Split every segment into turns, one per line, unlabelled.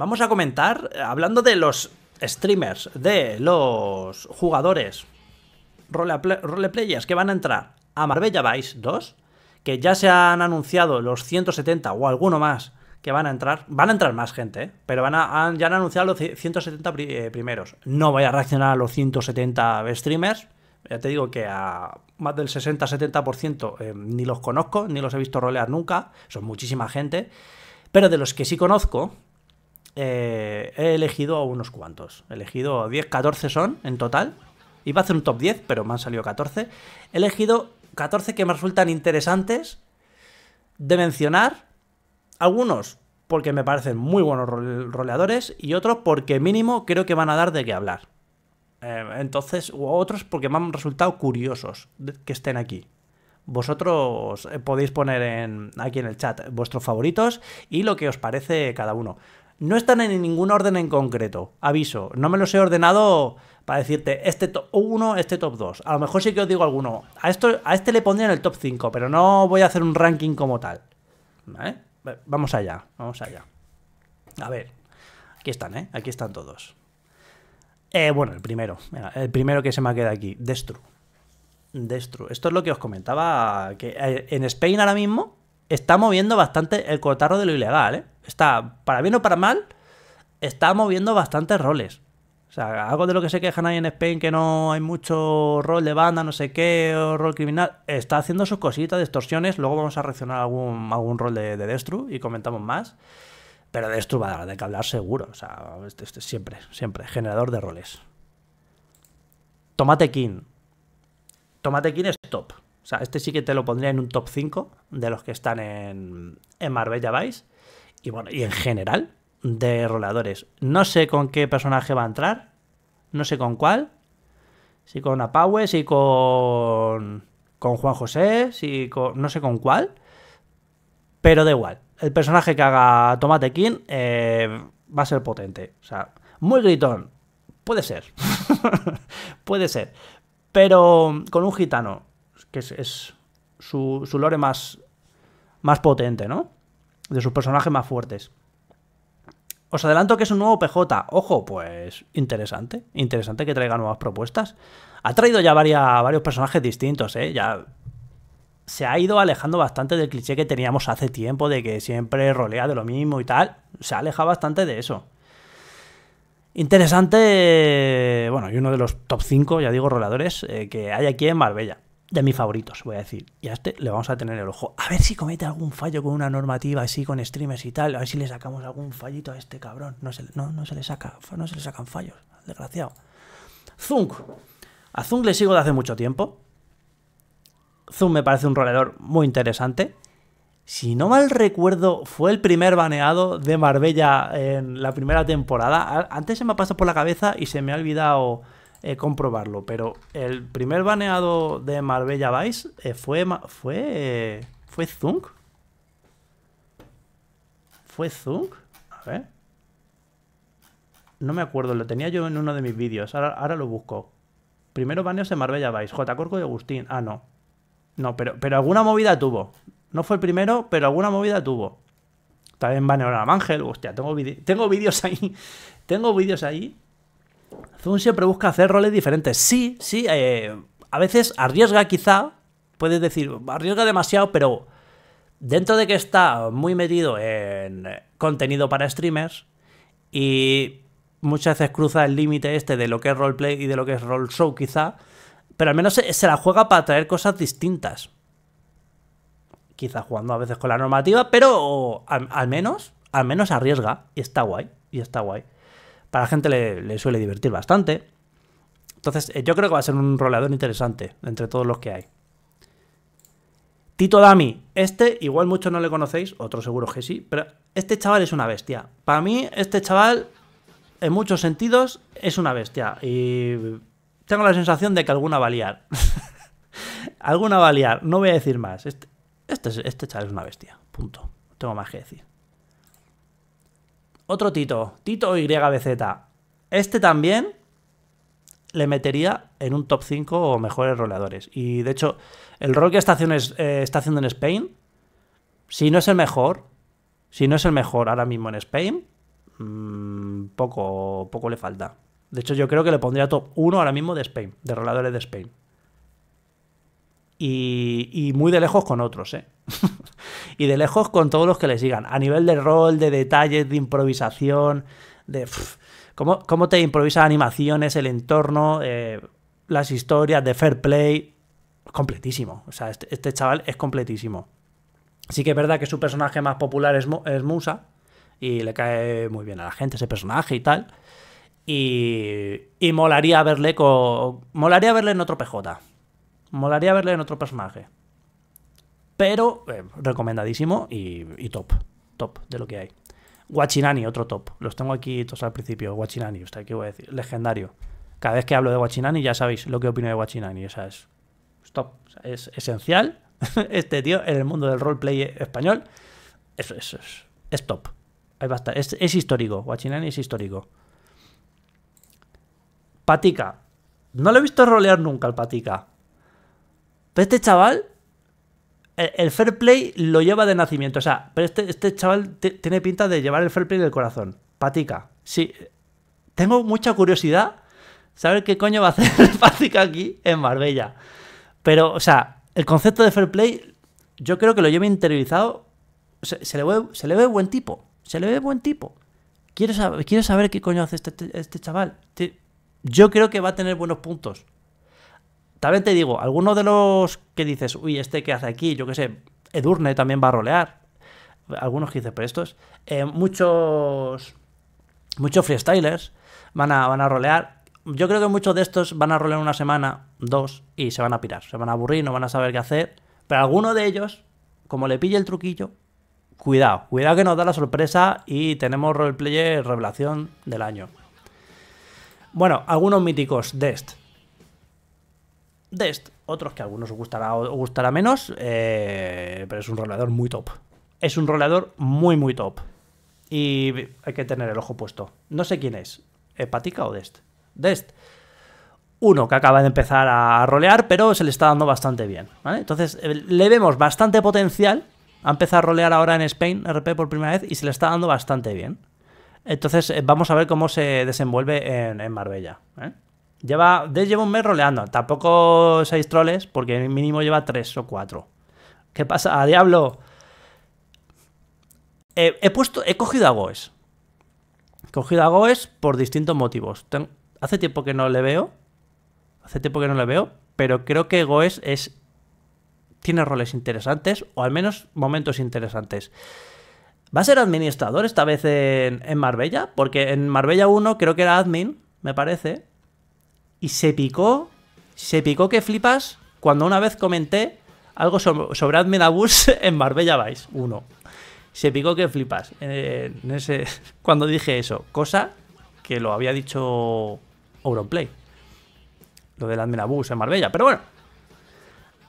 vamos a comentar, eh, hablando de los streamers, de los jugadores roleplayers que van a entrar a Marbella Vice 2, que ya se han anunciado los 170 o alguno más que van a entrar. Van a entrar más gente, eh, pero han, ya han anunciado los 170 eh, primeros. No voy a reaccionar a los 170 streamers. Ya te digo que a más del 60-70% ni los conozco, ni los he visto rolear nunca. Son muchísima gente. Pero de los que sí conozco, eh, he elegido a unos cuantos. He elegido 10, 14 son en total. Iba a hacer un top 10, pero me han salido 14. He elegido 14 que me resultan interesantes de mencionar. Algunos porque me parecen muy buenos roleadores y otros porque mínimo creo que van a dar de qué hablar. Eh, entonces, otros porque me han resultado curiosos que estén aquí. Vosotros eh, podéis poner aquí en el chat vuestros favoritos y lo que os parece cada uno. No están en ningún orden en concreto, aviso. No me los he ordenado para decirte este top 1, este top 2. A lo mejor sí que os digo alguno. A, esto, a este le pondría en el top 5, pero no voy a hacer un ranking como tal. Vamos allá, vamos allá. A ver, aquí están, ¿eh? Aquí están todos. Eh, bueno, el primero, el primero que se me queda aquí, Destru. Destru. Esto es lo que os comentaba, que eh, en Spain ahora mismo está moviendo bastante el cotarro de lo ilegal, ¿eh? está, para bien o para mal, está moviendo bastantes roles. O sea, algo de lo que se quejan ahí en Spain, que no hay mucho rol de banda, no sé qué, o rol criminal, está haciendo sus cositas de extorsiones. Luego vamos a reaccionar a algún, rol de, Destru y comentamos más. Pero Destru va a de que hablar seguro. O sea, este, este, siempre, siempre, generador de roles. Tomate King. Tomate King es top. O sea, este sí que te lo pondría en un top 5 de los que están en, en Marbella Vice y bueno, y en general de roleadores. No sé con qué personaje va a entrar, no sé con cuál, si con Apaue, si con, con Juan José, si con, no sé con cuál, pero da igual. El personaje que haga Tomate King eh, va a ser potente, o sea, muy gritón, puede ser, puede ser, pero mm, con un gitano, que es, su, su lore más, más potente, ¿no? de sus personajes más fuertes. Os adelanto que es un nuevo PJ. Ojo, pues interesante. Interesante que traiga nuevas propuestas. Ha traído ya varios personajes distintos, ¿eh? Ya se ha ido alejando bastante del cliché que teníamos hace tiempo de que siempre rolea de lo mismo y tal. Se ha alejado bastante de eso. Interesante, bueno, y uno de los top 5, ya digo, roladores eh, que hay aquí en Marbella de mis favoritos, voy a decir. Y a este le vamos a tener el ojo. A ver si comete algún fallo con una normativa así, con streamers y tal. A ver si le sacamos algún fallito a este cabrón. No se, no, no se le saca, no se le sacan fallos, desgraciado. Zunk. A Zunk le sigo de hace mucho tiempo. Zunk me parece un roleador muy interesante. Si no mal recuerdo, fue el primer baneado de Marbella en la primera temporada. Antes se me ha pasado por la cabeza y se me ha olvidado eh, comprobarlo, pero el primer baneado de Marbella Vice eh, fue. ¿Fue. Eh, ¿Fue Zunk? ¿Fue Zunk? A ver. No me acuerdo, lo tenía yo en uno de mis vídeos. Ahora, ahora lo busco. Primero baneos de Marbella Vice. J. Corco y Agustín. Ah, no. No, pero, pero alguna movida tuvo. No fue el primero, pero alguna movida tuvo. También baneo a Ángel. Hostia, tengo vídeos ahí. Tengo vídeos ahí Zoom siempre busca hacer roles diferentes. Sí, sí, eh, a veces arriesga quizá, puedes decir, arriesga demasiado, pero dentro de que está muy metido en contenido para streamers y muchas veces cruza el límite este de lo que es roleplay y de lo que es role show quizá, pero al menos se, la juega para traer cosas distintas. Quizá jugando a veces con la normativa, pero al menos, al menos arriesga y está guay, y está guay para la gente le, suele divertir bastante. Entonces, eh, yo creo que va a ser un roleador interesante entre todos los que hay. Tito Dami, este igual muchos no le conocéis, otros seguro que sí, pero este chaval es una bestia. Para mí, este chaval, en muchos sentidos, es una bestia. Y tengo la sensación de que alguna va a liar. alguna va a liar, no voy a decir más. Este, este, este chaval es una bestia, punto. No tengo más que decir. Otro Tito, Tito YBZ. Este también le metería en un top 5 o mejores roleadores. Y de hecho, el rol que está haciendo, eh, está haciendo en Spain, si no es el mejor, si no es el mejor ahora mismo en Spain, mm, poco, poco le falta. De hecho, yo creo que le pondría top 1 ahora mismo de Spain, de roladores de Spain y, muy de lejos con otros, ¿eh? y de lejos con todos los que le sigan. A nivel de rol, de detalles, de improvisación, de cómo, te improvisa animaciones, el entorno, eh, las historias, de fair play. Completísimo. O sea, este, este, chaval es completísimo. Sí que es verdad que su personaje más popular es, es Musa. Y le cae muy bien a la gente ese personaje y tal. Y, y molaría verle con. Molaría verle en otro PJ. Molaría verle en otro personaje. Pero eh, recomendadísimo y, top. Top de lo que hay. Guachinani, otro top. Los tengo aquí todos al principio. Guachinani, sea qué voy a decir. Legendario. Cada vez que hablo de Guachinani ya sabéis lo que opino de Guachinani. O sea, es top. es esencial. este tío en el mundo del roleplay español. Eso, eso, es, es top. Ahí Es, es histórico. Guachinani es histórico. Patica. No lo he visto rolear nunca al Patica este chaval, el, fair play lo lleva de nacimiento. O sea, pero este, este chaval tiene pinta de llevar el fair play del corazón. Patica. Sí. Tengo mucha curiosidad saber qué coño va a hacer Patica aquí en Marbella. Pero, o sea, el concepto de fair play, yo creo que lo lleva interiorizado. Se, le ve, se le ve buen tipo. Se le ve buen tipo. Quiero saber, quiero saber qué coño hace este, este chaval. Yo creo que va a tener buenos puntos. También te digo, alguno de los que dices, uy, este que hace aquí, yo qué sé, Edurne también va a rolear. Algunos que dices, pero estos. Eh, muchos. Muchos freestylers van a, van a rolear. Yo creo que muchos de estos van a rolear una semana, dos, y se van a pirar. Se van a aburrir, no van a saber qué hacer. Pero alguno de ellos, como le pille el truquillo, cuidado, cuidado que nos da la sorpresa y tenemos roleplayer revelación del año. Bueno, algunos míticos, de este Dest, Otros que a algunos os gustará o gustará menos, eh, pero es un roleador muy top. Es un roleador muy, muy top. Y hay que tener el ojo puesto. No sé quién es, Hepatica o Dest. Dest. Uno que acaba de empezar a rolear, pero se le está dando bastante bien. ¿vale? Entonces, eh, le vemos bastante potencial. Ha empezado a rolear ahora en Spain RP por primera vez y se le está dando bastante bien. Entonces, eh, vamos a ver cómo se desenvuelve en, Marbella. Lleva, lleva un mes roleando. Tampoco seis troles, porque mínimo lleva tres o cuatro. ¿Qué pasa, Diablo? he puesto, he cogido a Goes. He cogido a Goes por distintos motivos. hace tiempo que no le veo. Hace tiempo que no le veo. Pero creo que Goes es. Tiene roles interesantes, o al menos momentos interesantes. ¿Va a ser administrador esta vez en, en Marbella? Porque en Marbella 1 creo que era admin, me parece y se picó, se picó que flipas cuando una vez comenté algo sobre Admin Abuse en Marbella Vice uno Se picó que flipas eh, ese, cuando dije eso, cosa que lo había dicho Auronplay. Lo del Admin Abuse en Marbella, pero bueno,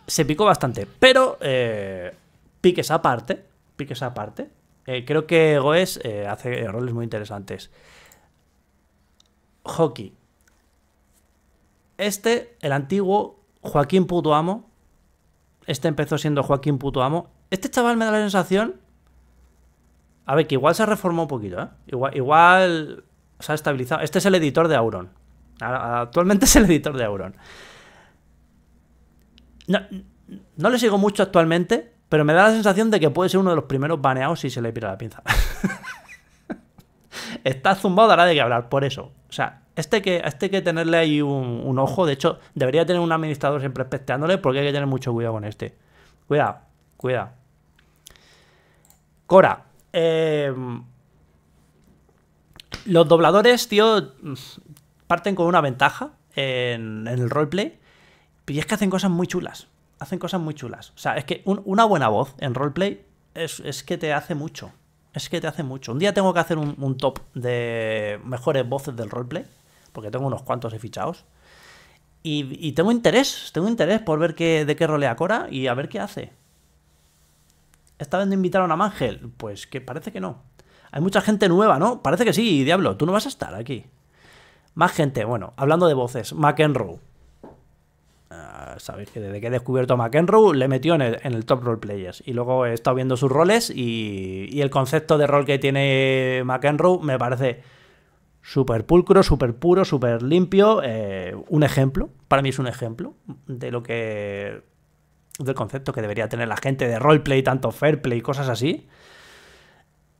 se picó bastante. Pero eh, piques aparte, piques aparte, eh, creo que Goes eh, hace roles muy interesantes. Hockey, este, el antiguo Joaquín Putoamo, este empezó siendo Joaquín Putoamo. Este chaval me da la sensación. A ver, que igual se reformó un poquito, ¿eh? Igual, se ha estabilizado. Este es el editor de Auron. Actualmente es el editor de Auron. No, no le sigo mucho actualmente, pero me da la sensación de que puede ser uno de los primeros baneados si se le pira la pinza. está zumbado, ahora de que hablar, por eso. O sea, este que, este que tenerle ahí un, ojo. De hecho, debería tener un administrador siempre espectándole porque hay que tener mucho cuidado con este. Cuidado, cuidado. Cora. Eh, los dobladores, tío, parten con una ventaja en, el roleplay. Y es que hacen cosas muy chulas. Hacen cosas muy chulas. O sea, es que una buena voz en roleplay es que te hace mucho. Es que te hace mucho. Un día tengo que hacer un, top de mejores voces del roleplay, porque tengo unos cuantos he fichados. Y, tengo interés, tengo interés por ver de qué rolea Cora y a ver qué hace. ¿está viendo invitar invitaron a Mangel? Pues que parece que no. Hay mucha gente nueva, ¿no? Parece que sí, Diablo, tú no vas a estar aquí. Más gente, bueno, hablando de voces, McEnroe. Ah, sabéis que desde que he descubierto a McEnroe le metió en el, en el, top role players y luego he estado viendo sus roles y, el concepto de rol que tiene McEnroe me parece súper pulcro, súper puro, súper limpio, eh, un ejemplo, para mí es un ejemplo de lo que del concepto que debería tener la gente de roleplay, tanto play, y cosas así.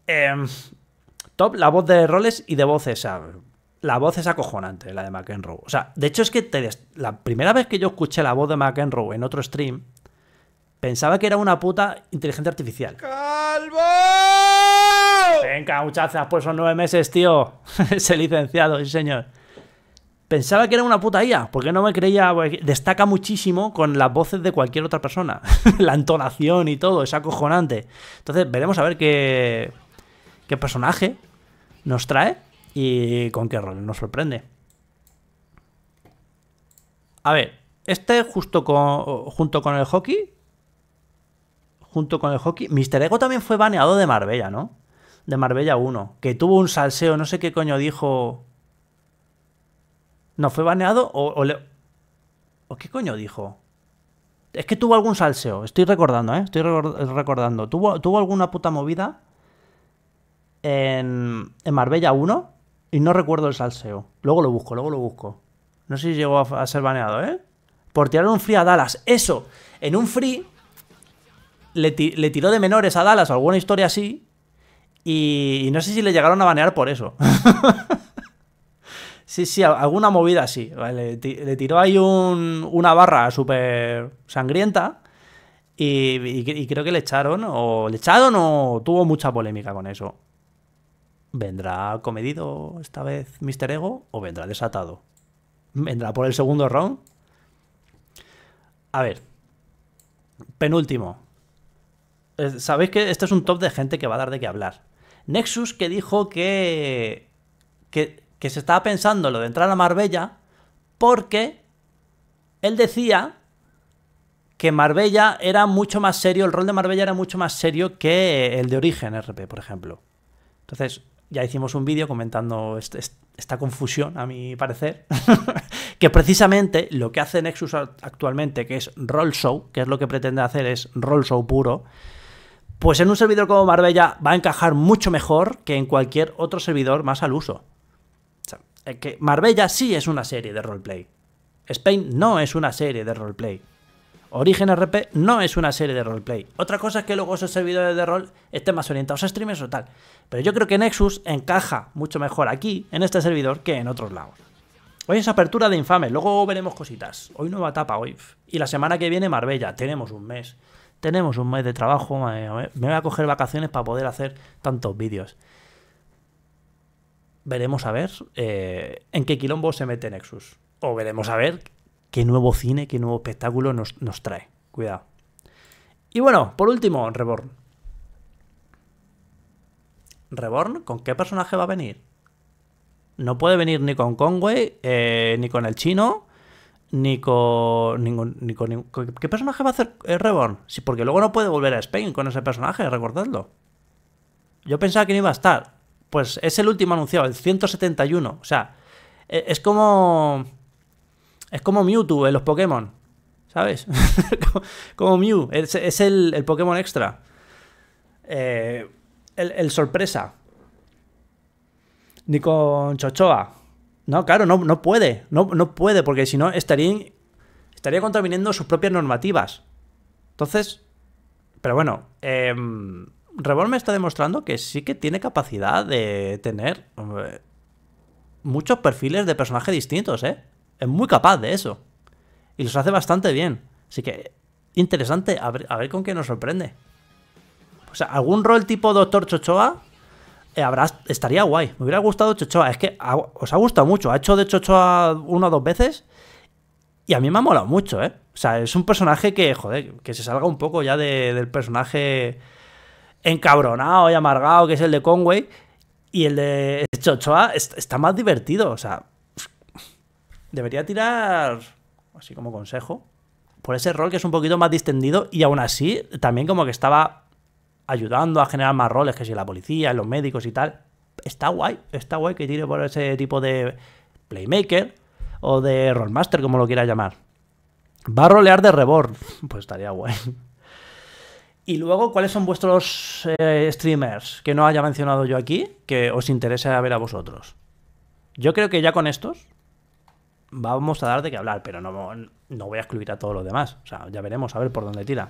Em, top, la voz de roles y de voces la voz es acojonante, la de McEnroe. O sea, de hecho es que la primera vez que yo escuché la voz de McEnroe en otro stream, pensaba que era una puta inteligencia artificial. ¡Calvo! Venga, muchachas, pues son nueve meses, tío. Ese licenciado, sí señor. Pensaba que era una puta IA, porque no me creía. Destaca muchísimo con las voces de cualquier otra persona. la entonación y todo, es acojonante. Entonces, veremos a ver qué, qué personaje nos trae y con qué rol nos sorprende. A ver, este justo con, junto con el hockey, junto con el hockey, Mr. Ego también fue baneado de Marbella, ¿no? De Marbella 1, que tuvo un salseo, no sé qué coño dijo. ¿No fue baneado o, le... ¿O qué coño dijo? Es que tuvo algún salseo, estoy recordando, ¿eh? Estoy recordando. Tuvo, tuvo alguna puta movida en, en Marbella 1 y no recuerdo el salseo. Luego lo busco, luego lo busco. No sé si llegó a, ser baneado, ¿eh? Por tirar un free a Dallas. Eso, en un free le, tiró de menores a Dallas alguna historia así. Y, no sé si le llegaron a banear por eso. sí, sí, alguna movida así. Le, tiró ahí una barra súper sangrienta. Y, y creo que le echaron, o le echaron o tuvo mucha polémica con eso. ¿Vendrá comedido esta vez Mr. Ego o vendrá desatado? ¿Vendrá por el segundo round? A ver. Penúltimo. Eh, sabéis que este es un top de gente que va a dar de qué hablar. Nexus que dijo que, que, se estaba pensando lo de entrar a Marbella porque él decía que Marbella era mucho más serio, el rol de Marbella era mucho más serio que el de Origen RP, por ejemplo. Entonces, ya hicimos un vídeo comentando esta confusión, a mi parecer, que precisamente lo que hace Nexus actualmente, que es roll show, que es lo que pretende hacer, es roll show puro, pues en un servidor como Marbella va a encajar mucho mejor que en cualquier otro servidor más al uso. Eh, que Marbella sí es una serie de roleplay. Spain no es una serie de roleplay. Origen RP no es una serie de roleplay. Otra cosa es que luego esos servidores de rol estén más orientados a streamers o tal. Pero yo creo que Nexus encaja mucho mejor aquí, en este servidor, que en otros lados. Hoy es apertura de Infame, luego veremos cositas. Hoy nueva etapa, hoy. Y la semana que viene Marbella, tenemos un mes. Tenemos un mes de trabajo, me voy a coger vacaciones para poder hacer tantos vídeos. Veremos a ver eh, en qué quilombo se mete Nexus. O veremos a ver qué nuevo cine, qué nuevo espectáculo nos, trae. Cuidado. Y bueno, por último, Reborn. ¿Reborn? ¿Con qué personaje va a venir? No puede venir ni con Conway, eh, ni con el chino, ni con, ni, ni, con, ¿Qué personaje va a hacer eh, Reborn? Sí, porque luego no puede volver a Spain con ese personaje, recordadlo. Yo pensaba que no iba a estar. Pues es el último anunciado, el 171. O sea, e, es como... Es como Mewtwo en los Pokémon, ¿sabes? como Mew, es, el, Pokémon extra. Eh, el, sorpresa. Ni con Chochoa. No, claro, no, puede. No, puede, porque si no estaría, estaría contraviniendo sus propias normativas. Entonces, pero bueno, eh, em, Revol me está demostrando que sí que tiene capacidad de tener muchos perfiles de personaje distintos, ¿eh? Es muy capaz de eso. Y los hace bastante bien. Así que, interesante, a ver, con qué nos sorprende. O sea, algún rol tipo Doctor Chochoa eh, habrá, estaría guay. Me hubiera gustado Chochoa. Es que os ha gustado mucho. Ha hecho de Chochoa una o dos veces. Y a mí me ha molado mucho, ¿eh? O sea, es un personaje que, joder, que se salga un poco ya del personaje encabronado y amargado que es el de Conway. Y el de Chochoa está más divertido. O sea, debería tirar, así como consejo, por ese rol que es un poquito más distendido y aún así también como que estaba ayudando a generar más roles, que si la policía, los médicos y tal. Está guay, está guay que tire por ese tipo de playmaker o de rollmaster, como lo quiera llamar. Va a rolear de rebord, pues estaría guay. Y luego, ¿cuáles son vuestros eh, streamers que no haya mencionado yo aquí que os interese ver a vosotros? Yo creo que ya con estos vamos a dar de qué hablar, pero no, no voy a excluir a todos los demás. O sea, ya veremos a ver por dónde tira.